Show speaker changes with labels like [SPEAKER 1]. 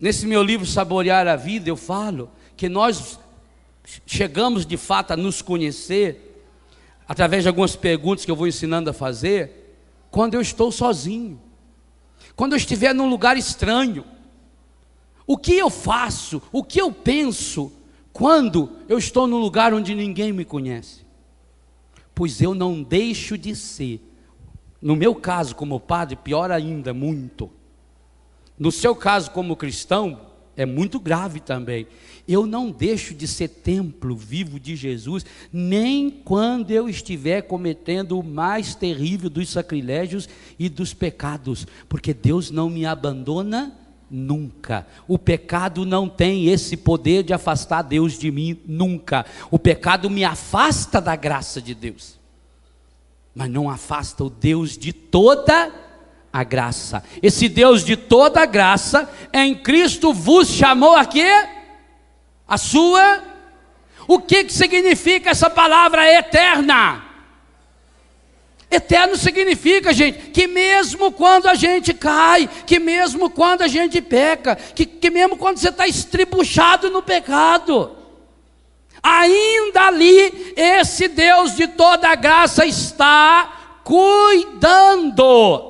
[SPEAKER 1] Nesse meu livro Saborear a Vida, eu falo que nós chegamos de fato a nos conhecer através de algumas perguntas que eu vou ensinando a fazer quando eu estou sozinho. Quando eu estiver num lugar estranho. O que eu faço? O que eu penso quando eu estou num lugar onde ninguém me conhece? Pois eu não deixo de ser, no meu caso, como padre, pior ainda, muito no seu caso, como cristão, é muito grave também. Eu não deixo de ser templo vivo de Jesus, nem quando eu estiver cometendo o mais terrível dos sacrilégios e dos pecados, porque Deus não me abandona nunca. O pecado não tem esse poder de afastar Deus de mim nunca. O pecado me afasta da graça de Deus, mas não afasta o Deus de toda a a graça. Esse Deus de toda graça, em Cristo vos chamou a quê? A sua. O que, que significa essa palavra eterna? Eterno significa, gente, que mesmo quando a gente cai, que mesmo quando a gente peca, que, que mesmo quando você está estribuchado no pecado, ainda ali esse Deus de toda graça está cuidando